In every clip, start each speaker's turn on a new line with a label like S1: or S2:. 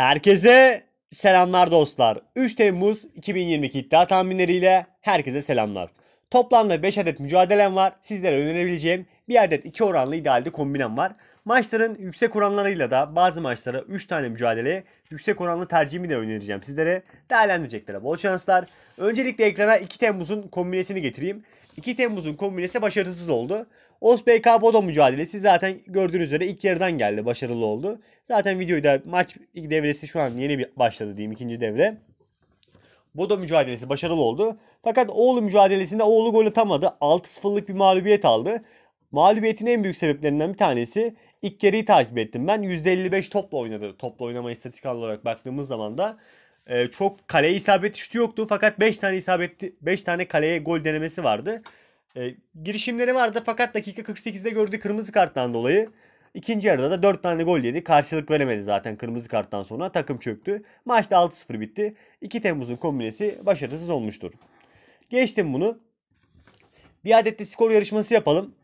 S1: Herkese selamlar dostlar. 3 Temmuz 2022 iddia tahminleriyle herkese selamlar. Toplamda 5 adet mücadelem var. Sizlere önerebileceğim bir adet 2 oranlı idealde kombinem var. Maçların yüksek oranlarıyla da bazı maçlara 3 tane mücadele yüksek oranlı tercihimi de önereceğim sizlere. Değerlendireceklere bol şanslar. Öncelikle ekrana 2 Temmuz'un kombinesini getireyim. 2 Temmuz'un kombinesi başarısız oldu. OSBK Bodo mücadelesi zaten gördüğünüz üzere ilk yarıdan geldi başarılı oldu. Zaten videoyu da maç devresi şu an yeni başladı diyeyim ikinci devre. Bodo mücadelesi başarılı oldu. Fakat oğlu mücadelesinde oğlu gol atamadı. 6-0'lık bir mağlubiyet aldı. Mağlubiyetin en büyük sebeplerinden bir tanesi ilk yarıyı takip ettim. Ben %55 topla oynadı. Topla oynama istatistik olarak baktığımız zaman da e, çok kaleye isabet şutu yoktu. Fakat 5 tane isabet 5 tane kaleye gol denemesi vardı. E, girişimleri vardı fakat dakika 48'de gördüğü kırmızı karttan dolayı İkinci yarıda da 4 tane gol yedi. Karşılık veremedi zaten kırmızı karttan sonra. Takım çöktü. Maç da 6-0 bitti. 2 Temmuz'un kombinesi başarısız olmuştur. Geçtim bunu. Bir adet de skor yarışması yapalım.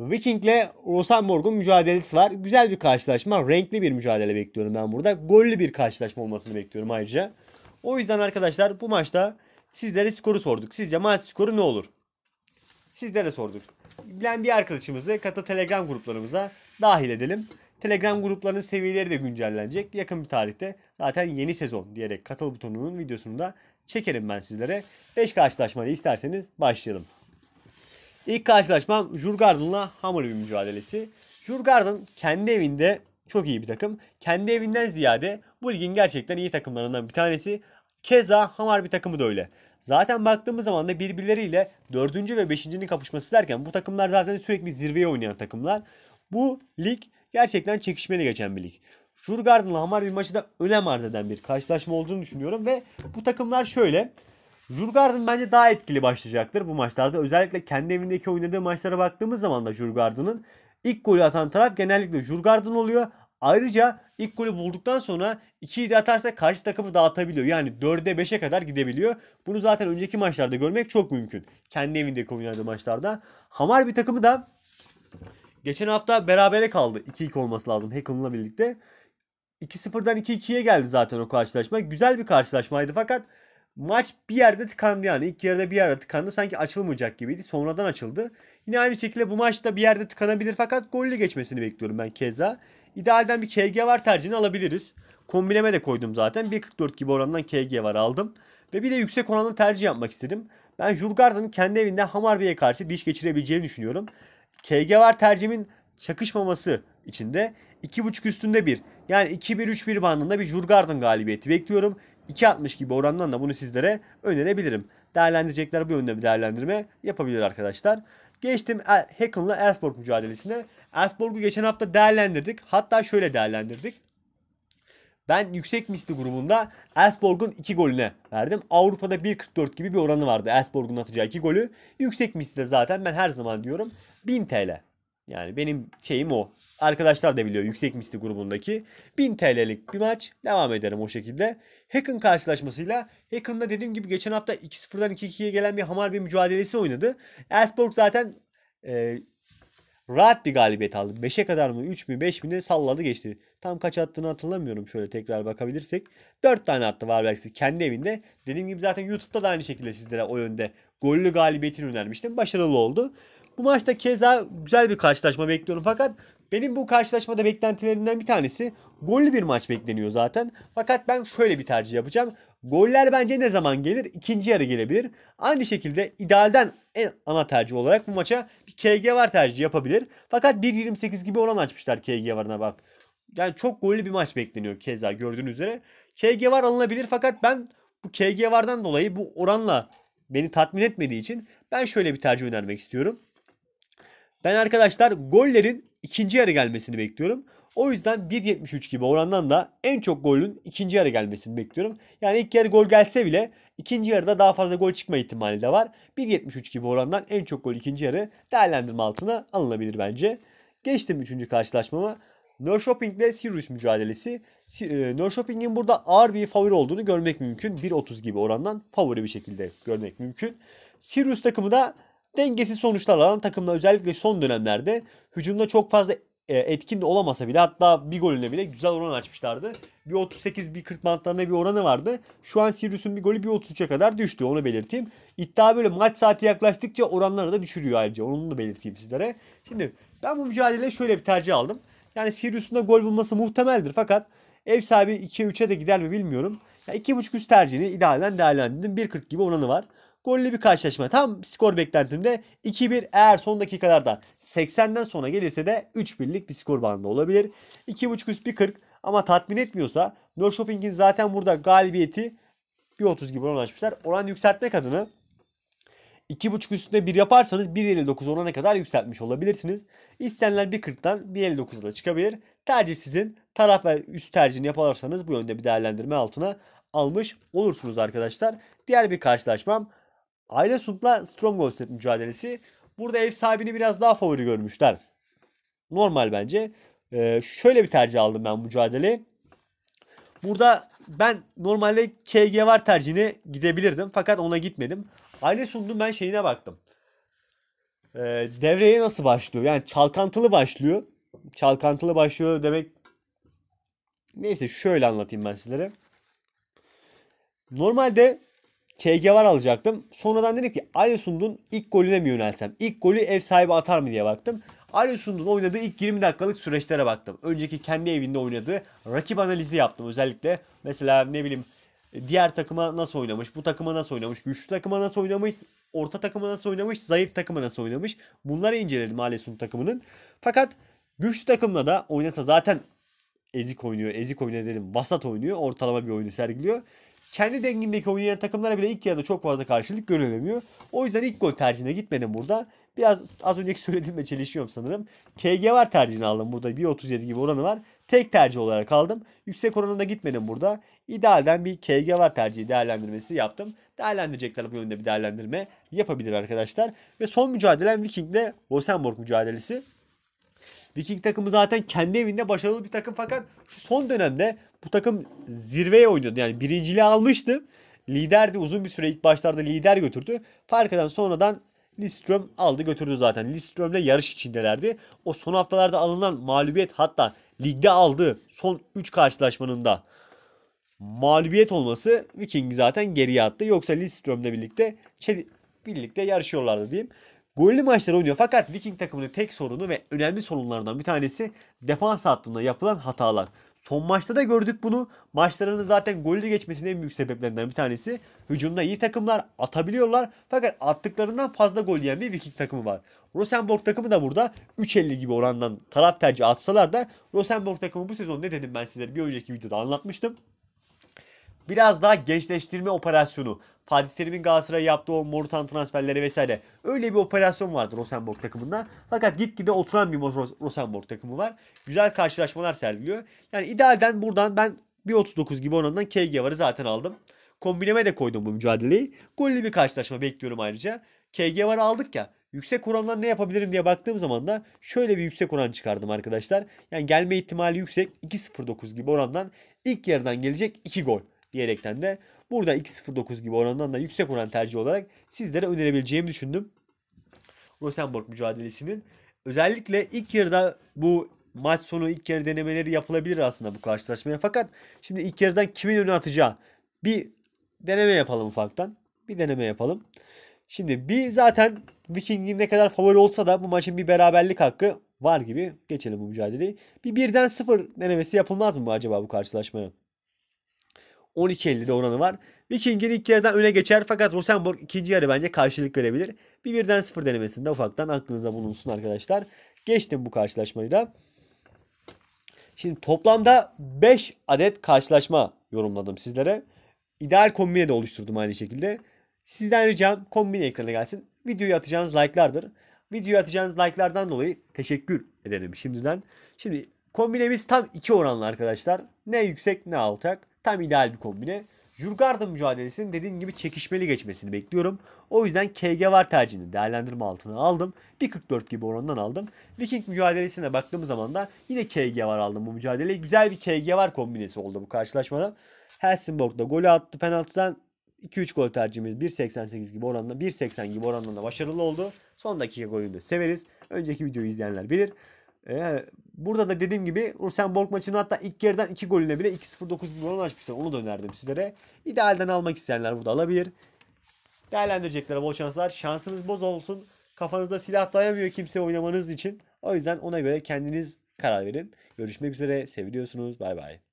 S1: Viking ile Rosenborg'un mücadelesi var. Güzel bir karşılaşma. Renkli bir mücadele bekliyorum ben burada. Gollü bir karşılaşma olmasını bekliyorum ayrıca. O yüzden arkadaşlar bu maçta sizlere skoru sorduk. Sizce maç skoru ne olur? Sizlere sorduk. Bilen bir arkadaşımızı katı telegram gruplarımıza dahil edelim. Telegram gruplarının seviyeleri de güncellenecek. Yakın bir tarihte zaten yeni sezon diyerek katıl butonunun videosunu da çekerim ben sizlere. 5 karşılaşmayı isterseniz başlayalım. İlk karşılaşmam Jurgarden'la bir mücadelesi. Jurgarden kendi evinde çok iyi bir takım. Kendi evinden ziyade bu ligin gerçekten iyi takımlarından bir tanesi. Keza Hamar bir takımı da öyle. Zaten baktığımız zaman da birbirleriyle 4. ve 5.'nin kapışması derken bu takımlar zaten sürekli zirveye oynayan takımlar. Bu lig gerçekten çekişmeli geçen bir lig. Jurgarden'la Hammarby maçı da önem arz eden bir karşılaşma olduğunu düşünüyorum ve bu takımlar şöyle. Jurgarden bence daha etkili başlayacaktır bu maçlarda. Özellikle kendi evindeki oynadığı maçlara baktığımız zaman da Jurgarden'ın ilk golü atan taraf genellikle Jurgarden oluyor. Ayrıca ilk golü bulduktan sonra 2'yi de atarsa karşı takımı dağıtabiliyor. Yani 4'e 5'e kadar gidebiliyor. Bunu zaten önceki maçlarda görmek çok mümkün. Kendi evindeki oynadığı maçlarda. Hamar bir takımı da Geçen hafta berabere kaldı. 2-2 olması lazım Hackham'la birlikte. 2-0'dan 2-2'ye geldi zaten o karşılaşma. Güzel bir karşılaşmaydı fakat maç bir yerde tıkandı yani. İlk yarıda bir yerde tıkandı. Sanki açılmayacak gibiydi. Sonradan açıldı. Yine aynı şekilde bu maçta bir yerde tıkanabilir fakat golle geçmesini bekliyorum ben keza. İdealden bir KG var tercihini alabiliriz. Kombineme de koydum zaten. 1.44 gibi orandan KG var aldım. Ve bir de yüksek oranlı tercih yapmak istedim. Ben Jurgard'ın kendi evinde Hamarby'e karşı diş geçirebileceğini düşünüyorum. KG var tercimin çakışmaması içinde 2.5 üstünde bir yani 2-1-3-1 bandında bir Jurgardın galibiyeti bekliyorum. 2.60 gibi orandan da bunu sizlere önerebilirim. Değerlendirecekler bu yönde bir değerlendirme yapabilir arkadaşlar. Geçtim Haken'la Elsborg mücadelesine. Elsborg'u geçen hafta değerlendirdik. Hatta şöyle değerlendirdik. Ben yüksek misli grubunda Elsborg'un 2 golüne verdim. Avrupa'da 1.44 gibi bir oranı vardı Elsborg'un atacağı 2 golü. Yüksek misli de zaten ben her zaman diyorum 1000 TL. Yani benim şeyim o. Arkadaşlar da biliyor yüksek misli grubundaki. 1000 TL'lik bir maç. Devam ederim o şekilde. Hacken karşılaşmasıyla Hacken'da dediğim gibi geçen hafta 2-0'dan 2-2'ye gelen bir hamar bir mücadelesi oynadı. Elsborg zaten e, Rahat bir galibiyet aldık. 5'e kadar mı? 3 mü? 5 mi? Ne salladı geçti. Tam kaç attığını hatırlamıyorum. Şöyle tekrar bakabilirsek. 4 tane attı Warbergs'i kendi evinde. Dediğim gibi zaten YouTube'da da aynı şekilde sizlere o yönde gollü galibiyetini önermiştim. Başarılı oldu. Bu maçta keza güzel bir karşılaşma bekliyorum fakat benim bu karşılaşmada beklentilerimden bir tanesi gollü bir maç bekleniyor zaten. Fakat ben şöyle bir tercih yapacağım. Goller bence ne zaman gelir? İkinci yarı gelebilir. Aynı şekilde idealden en ana tercih olarak bu maça bir KG var tercih yapabilir. Fakat 1.28 gibi oran açmışlar KG varına bak. Yani çok gollü bir maç bekleniyor keza gördüğünüz üzere. KG var alınabilir fakat ben bu KG vardan dolayı bu oranla beni tatmin etmediği için ben şöyle bir tercih önermek istiyorum. Ben arkadaşlar gollerin ikinci yarı gelmesini bekliyorum. O yüzden 1.73 gibi orandan da en çok golün ikinci yarı gelmesini bekliyorum. Yani ilk yarı gol gelse bile ikinci yarıda daha fazla gol çıkma ihtimali de var. 1.73 gibi orandan en çok gol ikinci yarı değerlendirme altına alınabilir bence. Geçtim üçüncü karşılaşmama. Shopping ile Sirius mücadelesi. E, Shopping'in burada ağır bir favori olduğunu görmek mümkün. 1.30 gibi orandan favori bir şekilde görmek mümkün. Sirius takımı da dengesiz sonuçlar alan takımla özellikle son dönemlerde hücumda çok fazla e, etkin olamasa bile hatta bir golüne bile güzel oran açmışlardı. Bir 38 bir 40 bantlarına bir oranı vardı. Şu an Sirius'un bir golü bir 33'e kadar düştü onu belirteyim. İddia böyle maç saati yaklaştıkça oranları da düşürüyor ayrıca. Onu da belirteyim sizlere. Şimdi ben bu mücadele şöyle bir tercih aldım. Yani Sirius'un da gol bulması muhtemeldir fakat ev sahibi 2'ye 3'e de gider mi bilmiyorum. Yani 2.5 üst tercihini idealen değerlendirdim. 1.40 gibi oranı var. Gollü bir karşılaşma. Tam skor beklentimde 2-1 eğer son dakikalarda 80'den sonra gelirse de 3-1'lik bir skor bandında olabilir. 2.5 üst 1.40 ama tatmin etmiyorsa No Shopping'in zaten burada galibiyeti 1.30 gibi oranlaşmışlar. Oran yükseltmek adına 2.5 üstünde 1 yaparsanız 1.59 orana kadar yükseltmiş olabilirsiniz. İstenenler 1.40'dan 1.59'a çıkabilir. Tercih sizin. Taraf ve üst tercihini yaparsanız bu yönde bir değerlendirme altına almış olursunuz arkadaşlar. Diğer bir karşılaşmam Aile Sung'la Stronghold mücadelesi. Burada ev sahibini biraz daha favori görmüşler. Normal bence. Ee, şöyle bir tercih aldım ben mücadele. Burada ben normalde KG var tercihine gidebilirdim. Fakat ona gitmedim. Aile Sung'un ben şeyine baktım. Ee, devreye nasıl başlıyor? Yani çalkantılı başlıyor. Çalkantılı başlıyor demek Neyse şöyle anlatayım ben sizlere. Normalde KG var alacaktım. Sonradan dedim ki Ali Sundun ilk golüne mi yönelsem? İlk golü ev sahibi atar mı diye baktım. Ali oynadığı ilk 20 dakikalık süreçlere baktım. Önceki kendi evinde oynadığı rakip analizi yaptım özellikle. Mesela ne bileyim diğer takıma nasıl oynamış, bu takıma nasıl oynamış, güçlü takıma nasıl oynamış, orta takıma nasıl oynamış, zayıf takıma nasıl oynamış. Bunları inceledim Ali takımının. Fakat güçlü takımla da oynasa zaten ezik oynuyor, ezik oynuyor dedim. Vasat oynuyor, ortalama bir oyunu sergiliyor kendi dengindeki oynayan takımlara bile ilk yarıda çok fazla karşılık görülemiyor. O yüzden ilk gol tercihine gitmedim burada. Biraz az önceki söylediğimle çelişiyorum sanırım. KG var tercihini aldım burada. 1.37 gibi oranı var. Tek tercih olarak aldım. Yüksek oranında gitmedim burada. İdealden bir KG var tercihi değerlendirmesi yaptım. Değerlendirecekler bu yönde bir değerlendirme yapabilir arkadaşlar. Ve son mücadelem ile Rosenborg mücadelesi. Viking takımı zaten kendi evinde başarılı bir takım fakat şu son dönemde bu takım zirveye oynuyordu. Yani birinciliği almıştı. Liderdi uzun bir süre ilk başlarda lider götürdü. Fark eden sonradan Lidström aldı götürdü zaten. Lidström'le yarış içindelerdi. O son haftalarda alınan mağlubiyet hatta ligde aldığı son 3 karşılaşmanın da mağlubiyet olması Viking'i zaten geriye attı. Yoksa Lidström'le birlikte şey, birlikte yarışıyorlardı diyeyim. Gollü maçlar oynuyor fakat Viking takımının tek sorunu ve önemli sorunlarından bir tanesi defans hattında yapılan hatalar. Son maçta da gördük bunu. Maçlarının zaten golü geçmesinin en büyük sebeplerinden bir tanesi. Hücumda iyi takımlar atabiliyorlar fakat attıklarından fazla gol yiyen bir Viking takımı var. Rosenborg takımı da burada 3.50 gibi orandan taraf tercih atsalar da Rosenborg takımı bu sezon ne dedim ben sizlere bir önceki videoda anlatmıştım biraz daha gençleştirme operasyonu Fatih Terim'in Galatasaray'a yaptığı o Morutan transferleri vesaire. Öyle bir operasyon vardı Rosenborg takımında. Fakat gitgide oturan bir Rosenborg takımı var. Güzel karşılaşmalar sergiliyor. Yani idealden buradan ben 1.39 gibi oranından KG varı zaten aldım. Kombineme de koydum bu mücadeleyi. Gollü bir karşılaşma bekliyorum ayrıca. KG varı aldık ya. Yüksek orandan ne yapabilirim diye baktığım zaman da şöyle bir yüksek oran çıkardım arkadaşlar. Yani gelme ihtimali yüksek 2.09 gibi orandan ilk yarıdan gelecek 2 gol diyerekten de burada 2.09 gibi orandan da yüksek oran tercih olarak sizlere önerebileceğimi düşündüm. Rosenborg mücadelesinin özellikle ilk yarıda bu maç sonu ilk yarı denemeleri yapılabilir aslında bu karşılaşmaya. Fakat şimdi ilk yarıdan kimin önü atacağı bir deneme yapalım ufaktan. Bir deneme yapalım. Şimdi bir zaten Viking'in ne kadar favori olsa da bu maçın bir beraberlik hakkı var gibi. Geçelim bu mücadeleyi. Bir birden sıfır denemesi yapılmaz mı acaba bu karşılaşmaya? 12.50'de oranı var. Viking'in ilk yarıdan öne geçer fakat Rosenborg ikinci yarı bence karşılık görebilir. Bir birden sıfır denemesinde ufaktan aklınızda bulunsun arkadaşlar. Geçtim bu karşılaşmayı da. Şimdi toplamda 5 adet karşılaşma yorumladım sizlere. İdeal kombine de oluşturdum aynı şekilde. Sizden ricam kombine ekrana gelsin. Videoyu atacağınız like'lardır. Videoyu atacağınız like'lardan dolayı teşekkür ederim şimdiden. Şimdi Kombinemiz tam 2 oranlı arkadaşlar. Ne yüksek ne alçak. Tam ideal bir kombine. Jurgardın mücadelesinin dediğim gibi çekişmeli geçmesini bekliyorum. O yüzden KG var tercihini değerlendirme altına aldım. 1.44 gibi oranından aldım. Viking mücadelesine baktığım zaman da yine KG var aldım bu mücadeleyi. Güzel bir KG var kombinesi oldu bu karşılaşmada. Helsingborg da golü attı penaltıdan. 2-3 gol tercihimiz 1.88 gibi oranla 1.80 gibi oranla başarılı oldu. Son dakika golünü de severiz. Önceki videoyu izleyenler bilir. Ee, Burada da dediğim gibi Ursenborg maçının hatta ilk yarıdan 2 golüne bile 2-0-9 gibi oran açmışlar. Onu da önerdim sizlere. İdealden almak isteyenler burada alabilir. Değerlendirecekler bol şanslar. Şansınız boz olsun. Kafanızda silah dayamıyor kimse oynamanız için. O yüzden ona göre kendiniz karar verin. Görüşmek üzere. Seviliyorsunuz. Bay bay.